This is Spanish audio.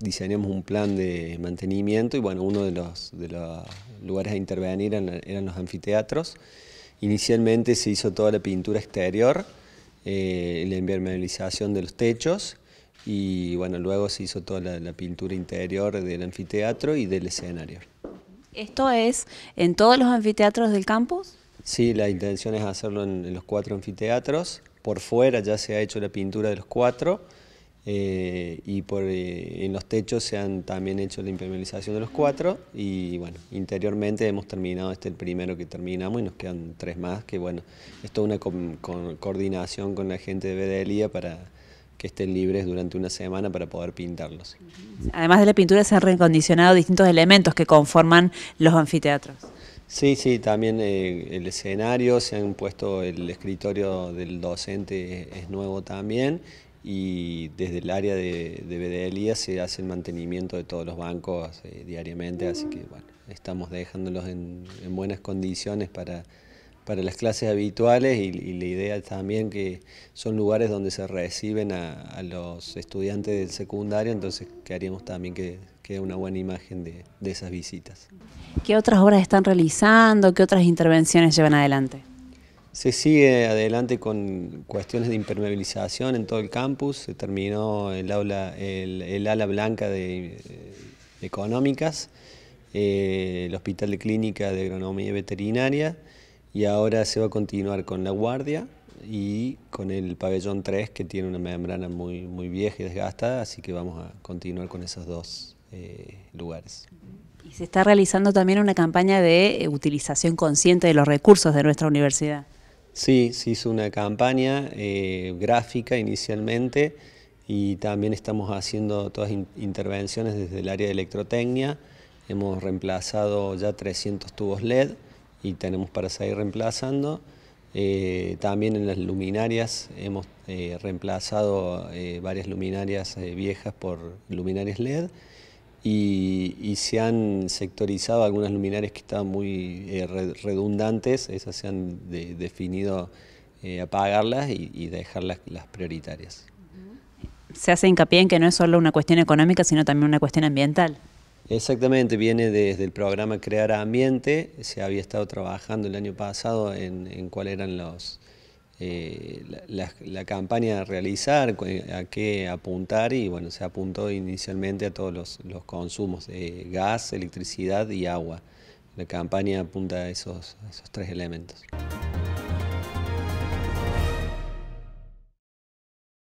diseñamos un plan de mantenimiento y bueno, uno de los, de los lugares a intervenir eran, los anfiteatros. Inicialmente se hizo toda la pintura exterior, eh, la impermeabilización de los techos y bueno, luego se hizo toda la, pintura interior del anfiteatro y del escenario. ¿Esto es en todos los anfiteatros del campus? Sí, la intención es hacerlo en los cuatro anfiteatros. Por fuera ya se ha hecho la pintura de los cuatro eh, y eh, en los techos se han también hecho la impermeabilización de los cuatro y bueno, interiormente hemos terminado este el primero que terminamos y nos quedan tres más que bueno, es toda una coordinación con la gente de Bedelía para que estén libres durante una semana para poder pintarlos. Además de la pintura se han recondicionado distintos elementos que conforman los anfiteatros. Sí, sí, también eh, el escenario, se han puesto el escritorio del docente es nuevo también y desde el área de, de BDLIA se hace el mantenimiento de todos los bancos eh, diariamente, así que bueno, estamos dejándolos en, buenas condiciones para, las clases habituales y, la idea también que son lugares donde se reciben a, los estudiantes del secundario, entonces queríamos también que quede una buena imagen de, de esas visitas. ¿Qué otras obras están realizando? ¿Qué otras intervenciones llevan adelante? Se sigue adelante con cuestiones de impermeabilización en todo el campus. Se terminó el, aula, el, ala blanca de, eh, económicas, eh, el hospital de clínica de agronomía y veterinaria y ahora se va a continuar con la guardia y con el pabellón 3 que tiene una membrana muy, vieja y desgastada, así que vamos a continuar con esos dos eh, lugares. Y se está realizando también una campaña de utilización consciente de los recursos de nuestra universidad. Sí, se hizo una campaña eh, gráfica inicialmente y también estamos haciendo todas intervenciones desde el área de electrotecnia. Hemos reemplazado ya 300 tubos LED y tenemos para seguir reemplazando. Eh, también en las luminarias hemos eh, reemplazado varias luminarias viejas por luminarias LED y, se han sectorizado algunas luminarias que estaban muy eh, redundantes, esas se han definido eh, apagarlas y, dejarlas las, prioritarias. Se hace hincapié en que no es solo una cuestión económica, sino también una cuestión ambiental. Exactamente, viene desde el programa Crear Ambiente, se había estado trabajando el año pasado en cuáles eran los, eh, la, campaña a realizar, eh, a qué apuntar y bueno, se apuntó inicialmente a todos los, los consumos, eh, gas, electricidad y agua. La campaña apunta a esos, a esos tres elementos.